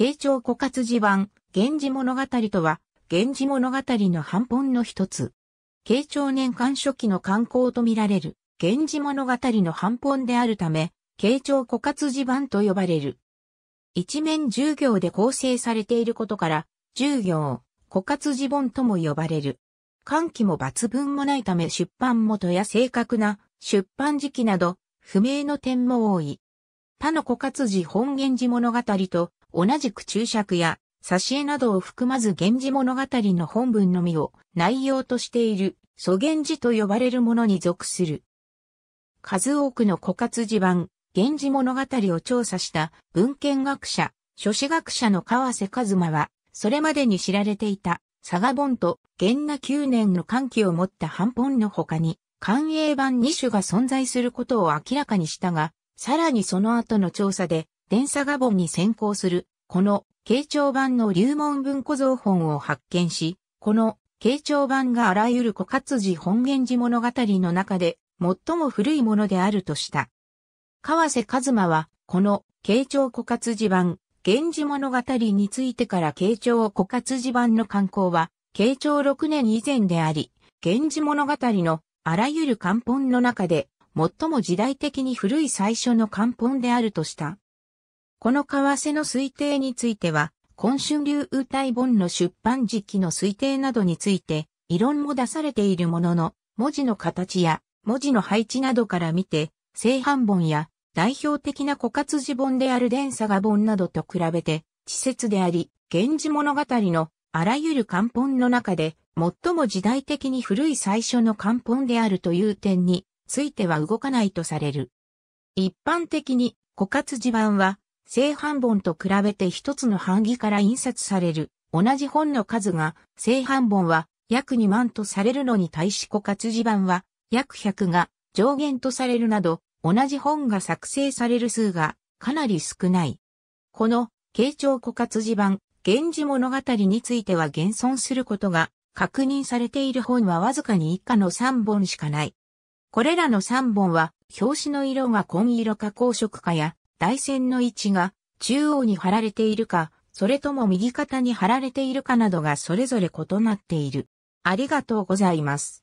慶長枯渇地盤、源氏物語とは、源氏物語の半本の一つ。慶長年間初期の観光とみられる、源氏物語の半本であるため、慶長枯渇地盤と呼ばれる。一面十行で構成されていることから、十行、枯渇地本とも呼ばれる。換気も抜群もないため出版元や正確な出版時期など、不明の点も多い。他の枯渇時本源氏物語と同じく注釈や、挿絵などを含まず源氏物語の本文のみを内容としている、祖源氏と呼ばれるものに属する。数多くの枯渇地盤、源氏物語を調査した文献学者、書子学者の川瀬和馬は、それまでに知られていた、佐賀本と源那九年の歓喜を持った半本の他に、官営版二種が存在することを明らかにしたが、さらにその後の調査で、電差画本に先行する、この、慶長版の流門文庫造本を発見し、この、慶長版があらゆる古活字本源氏物語の中で、最も古いものであるとした。河瀬一馬は、この、慶長古活字版、源氏物語についてから慶長古活字版の刊行は、慶長6年以前であり、源氏物語のあらゆる漢本の中で、最も時代的に古い最初の漢本であるとした。この為替の推定については、今春流雨体本の出版時期の推定などについて、異論も出されているものの、文字の形や文字の配置などから見て、正反本や代表的な枯渇字本である伝佐賀本などと比べて、稚拙であり、源氏物語のあらゆる漢本の中で、最も時代的に古い最初の漢本であるという点については動かないとされる。一般的に枯渇字版は正版本と比べて一つの版木から印刷される同じ本の数が正版本は約2万とされるのに対し枯渇字版は約100が上限とされるなど同じ本が作成される数がかなり少ない。この慶長枯渇字版源氏物語については現存することが確認されている本はわずかに以下の3本しかない。これらの3本は表紙の色が紺色か紅色かや台線の位置が中央に貼られているか、それとも右肩に貼られているかなどがそれぞれ異なっている。ありがとうございます。